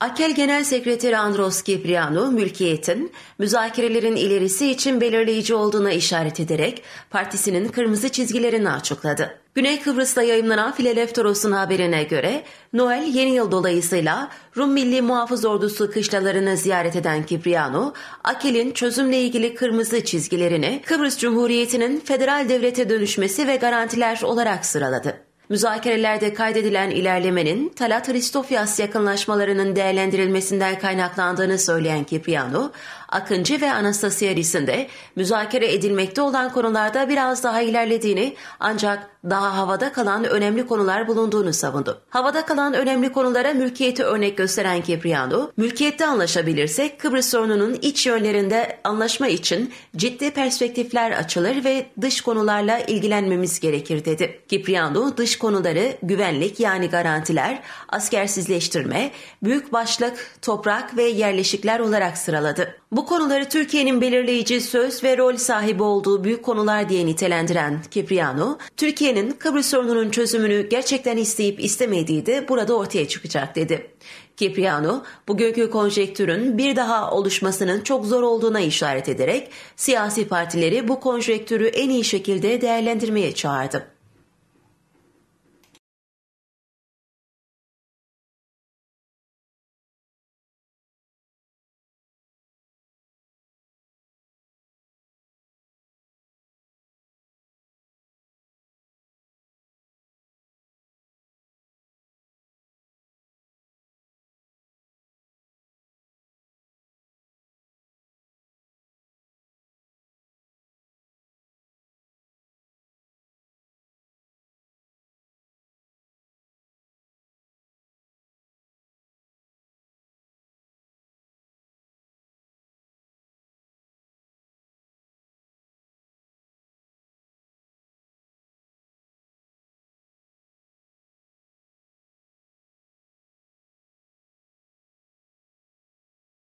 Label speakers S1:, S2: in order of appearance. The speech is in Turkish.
S1: AKEL Genel Sekreteri Andros Kipriano, mülkiyetin müzakerelerin ilerisi için belirleyici olduğuna işaret ederek partisinin kırmızı çizgilerini açıkladı. Güney Kıbrıs'ta yayınlanan Fileleptoros'un haberine göre Noel yeni yıl dolayısıyla Rum Milli Muhafız Ordusu kışlalarını ziyaret eden Kipriano, AKEL'in çözümle ilgili kırmızı çizgilerini Kıbrıs Cumhuriyeti'nin federal devlete dönüşmesi ve garantiler olarak sıraladı müzakerelerde kaydedilen ilerlemenin Talat Hristofyas yakınlaşmalarının değerlendirilmesinden kaynaklandığını söyleyen Kipriano, Akıncı ve Anastasiyaris'in de müzakere edilmekte olan konularda biraz daha ilerlediğini ancak daha havada kalan önemli konular bulunduğunu savundu. Havada kalan önemli konulara mülkiyeti örnek gösteren Kipriano, mülkiyette anlaşabilirsek Kıbrıs sorununun iç yönlerinde anlaşma için ciddi perspektifler açılır ve dış konularla ilgilenmemiz gerekir dedi. Kipriano dış konuları güvenlik yani garantiler, askersizleştirme, büyük başlık, toprak ve yerleşikler olarak sıraladı. Bu konuları Türkiye'nin belirleyici söz ve rol sahibi olduğu büyük konular diye nitelendiren Kipriano, Türkiye'nin Kıbrıs sorununun çözümünü gerçekten isteyip istemediği de burada ortaya çıkacak dedi. Kipriano, bugünkü konjektürün bir daha oluşmasının çok zor olduğuna işaret ederek siyasi partileri bu konjektürü en iyi şekilde değerlendirmeye çağırdı.